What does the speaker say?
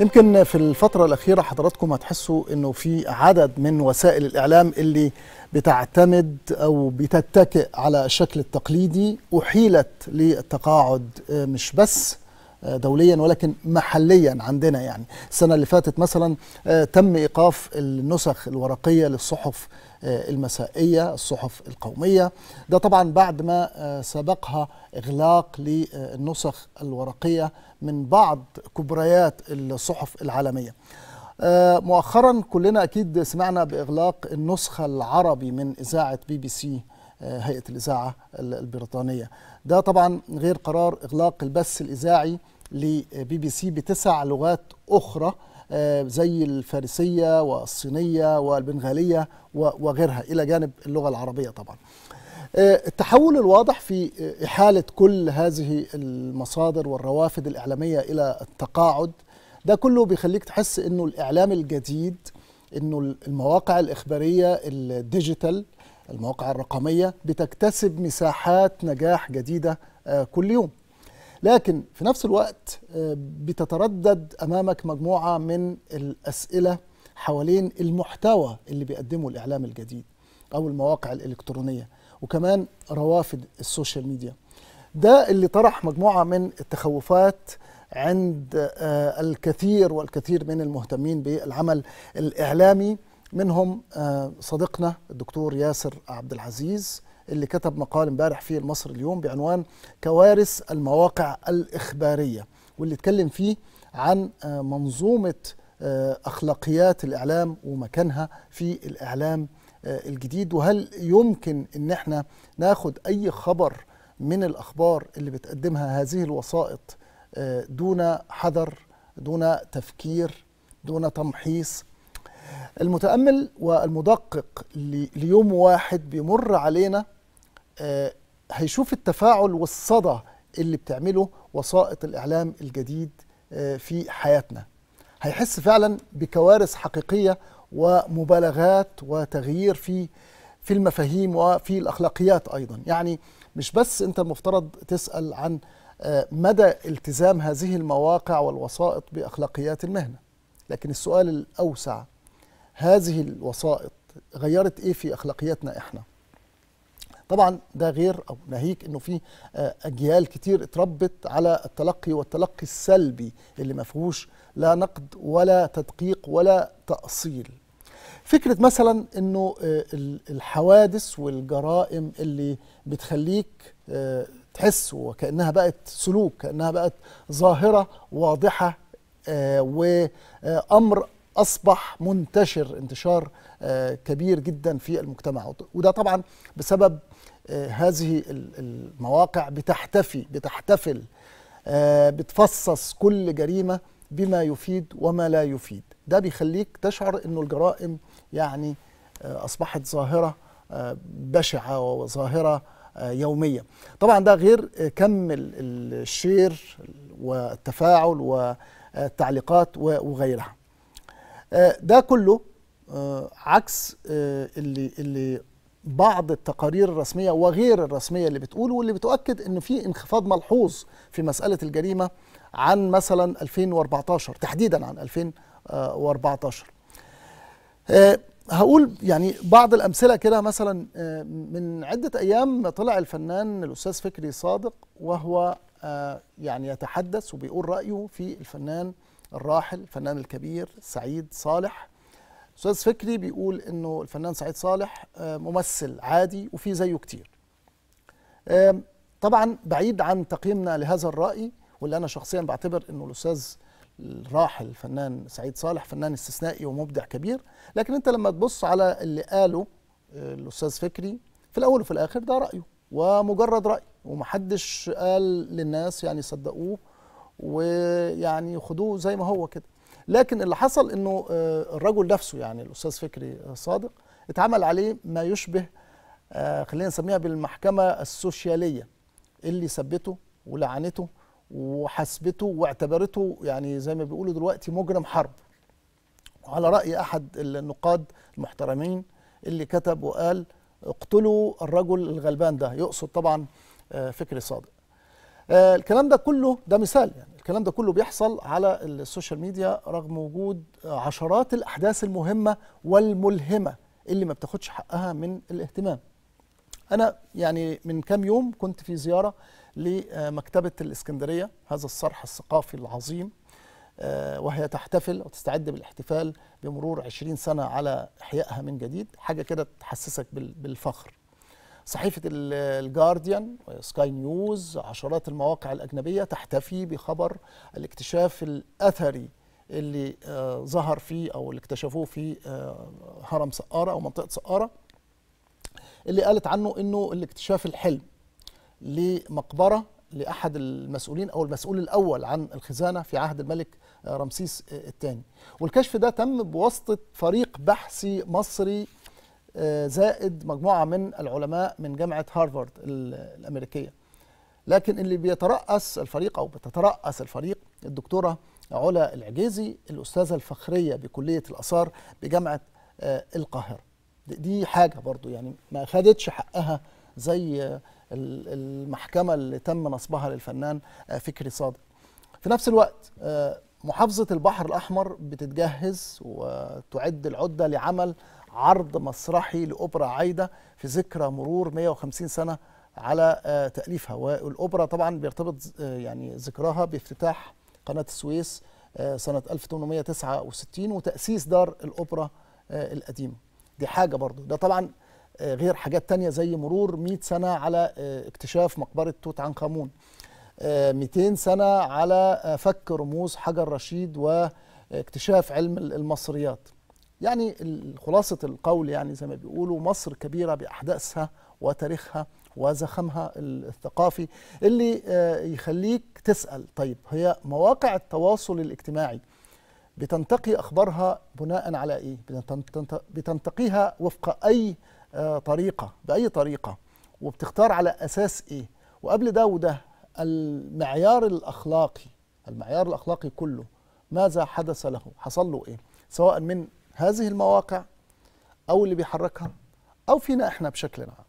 يمكن في الفترة الأخيرة حضراتكم هتحسوا إنه في عدد من وسائل الإعلام اللي بتعتمد أو بتتكئ على الشكل التقليدي أحيلت للتقاعد آه، مش بس دوليا ولكن محليا عندنا يعني السنة اللي فاتت مثلا آه، تم إيقاف النسخ الورقية للصحف آه، المسائية الصحف القومية ده طبعا بعد ما آه، سبقها إغلاق للنسخ الورقية من بعض كبريات الصحف العالمية مؤخرا كلنا أكيد سمعنا بإغلاق النسخة العربي من إذاعة بي بي سي هيئه الاذاعه البريطانيه ده طبعا غير قرار اغلاق البث الاذاعي لبي بي سي بتسع لغات اخرى آه، زي الفارسيه والصينيه والبنغاليه وغيرها الى جانب اللغه العربيه طبعا آه، التحول الواضح في إحالة كل هذه المصادر والروافد الإعلامية إلى التقاعد ده كله بيخليك تحس إنه الإعلام الجديد إنه المواقع الإخبارية الديجيتال المواقع الرقمية بتكتسب مساحات نجاح جديدة آه، كل يوم لكن في نفس الوقت آه، بتتردد أمامك مجموعة من الأسئلة حوالين المحتوى اللي بيقدمه الإعلام الجديد أو المواقع الإلكترونية وكمان روافد السوشيال ميديا ده اللي طرح مجموعة من التخوفات عند آه، الكثير والكثير من المهتمين بالعمل الإعلامي منهم آه، صديقنا الدكتور ياسر عبد العزيز اللي كتب مقال امبارح في المصري اليوم بعنوان كوارث المواقع الإخبارية واللي اتكلم فيه عن آه، منظومة آه، أخلاقيات الإعلام ومكانها في الإعلام الجديد وهل يمكن ان احنا ناخد اي خبر من الاخبار اللي بتقدمها هذه الوسائط دون حذر دون تفكير دون تمحيص المتأمل والمدقق ليوم واحد بيمر علينا آه، هيشوف التفاعل والصدى اللي بتعمله وسائط الإعلام الجديد آه، في حياتنا هيحس فعلا بكوارث حقيقية ومبالغات وتغيير في في المفاهيم وفي الأخلاقيات أيضا يعني مش بس أنت المفترض تسأل عن آه، مدى التزام هذه المواقع والوسائط بأخلاقيات المهنة لكن السؤال الأوسع هذه الوسائط غيرت ايه في اخلاقياتنا احنا طبعا ده غير او ناهيك انه في آه، اجيال كتير اتربت على التلقي والتلقي السلبي اللي ما فيهوش لا نقد ولا تدقيق ولا تاصيل فكره مثلا انه آه، الحوادث والجرائم اللي بتخليك آه، تحس وكانها بقت سلوك كانها بقت ظاهره واضحه وامر اصبح منتشر انتشار آه، كبير جدا في المجتمع وده طبعا بسبب آه، هذه المواقع بتحتفي بتحتفل آه، بتفصص كل جريمه بما يفيد وما لا يفيد ده بيخليك تشعر انه الجرائم يعني اصبحت ظاهره بشعه وظاهره يوميه طبعا ده غير كم الشير والتفاعل والتعليقات وغيرها آه، ده كله آه، عكس آه، اللي اللي بعض التقارير الرسميه وغير الرسميه اللي بتقول واللي بتؤكد ان في انخفاض ملحوظ في مساله الجريمه عن مثلا 2014 تحديدا عن 2014 هقول يعني بعض الامثله كده مثلا من عده ايام طلع الفنان الاستاذ فكري صادق وهو يعني يتحدث وبيقول رايه في الفنان الراحل الفنان الكبير سعيد صالح استاذ فكري بيقول انه الفنان سعيد صالح آه، ممثل عادي وفي زيه كتير طبعا بعيد عن تقييمنا لهذا الراي واللي انا شخصيا بعتبر انه الاستاذ الراحل الفنان سعيد صالح فنان استثنائي ومبدع كبير لكن انت لما تبص على اللي قاله آه، الاستاذ فكري في الاول وفي الاخر ده رايه ومجرد راي ومحدش قال للناس يعني صدقوه ويعني خدوه زي ما هو كده لكن اللي حصل انه آه، الرجل نفسه يعني الاستاذ فكري آه، صادق اتعمل عليه ما يشبه آه، خلينا نسميها بالمحكمه السوشياليه اللي سبته ولعنته وحسبته واعتبرته يعني زي ما بيقولوا دلوقتي مجرم حرب على راي احد النقاد المحترمين اللي كتب وقال اقتلوا الرجل الغلبان ده يقصد طبعا فكري صادق آه، الكلام ده كله ده مثال يعني الكلام ده كله بيحصل على السوشيال ميديا رغم وجود عشرات الأحداث المهمة والملهمة اللي ما بتاخدش حقها من الاهتمام أنا يعني من كام يوم كنت في زيارة لمكتبة الإسكندرية هذا الصرح الثقافي العظيم آه، وهي تحتفل وتستعد بالاحتفال بمرور 20 سنة على إحيائها من جديد حاجة كده تحسسك بالفخر صحيفة الجارديان سكاي نيوز عشرات المواقع الأجنبية تحتفي بخبر الاكتشاف الأثري اللي آه، ظهر فيه أو اللي اكتشفوه في آه، هرم سقارة أو منطقة سقارة اللي قالت عنه إنه الاكتشاف الحلم لمقبرة لأحد المسؤولين أو المسؤول الأول عن الخزانة في عهد الملك آه، رمسيس الثاني والكشف ده تم بواسطة فريق بحثي مصري آه، زائد مجموعه من العلماء من جامعه هارفارد الامريكيه لكن اللي بيترأس الفريق او بتترأس الفريق الدكتوره علا العجيزي الاستاذه الفخريه بكليه الاثار بجامعه آه، القاهره دي حاجه برضو يعني ما خدتش حقها زي آه، المحكمه اللي تم نصبها للفنان فكري صادق في نفس الوقت محافظه البحر الاحمر بتتجهز وتعد العده لعمل عرض مسرحي لأوبرا عايدة في ذكرى مرور 150 سنة على آه، تأليفها والأوبرا طبعا بيرتبط آه، يعني ذكراها بافتتاح قناة السويس آه، سنة 1869 وتأسيس دار الأوبرا القديمة دي حاجة برضو ده طبعا غير حاجات تانية زي مرور 100 سنة على اكتشاف مقبرة توت عنخ آمون 200 سنة على فك رموز حجر رشيد واكتشاف علم المصريات يعني خلاصة القول يعني زي ما بيقولوا مصر كبيرة بأحداثها وتاريخها وزخمها الثقافي اللي آه، يخليك تسأل طيب هي مواقع التواصل الاجتماعي بتنتقي أخبارها بناء على إيه؟ بتنتقيها وفق أي آه، طريقة بأي طريقة وبتختار على أساس إيه؟ وقبل ده وده المعيار الأخلاقي المعيار الأخلاقي كله ماذا حدث له؟ حصل له إيه؟ سواء من هذه المواقع أو اللي بيحركها أو فينا إحنا بشكل عام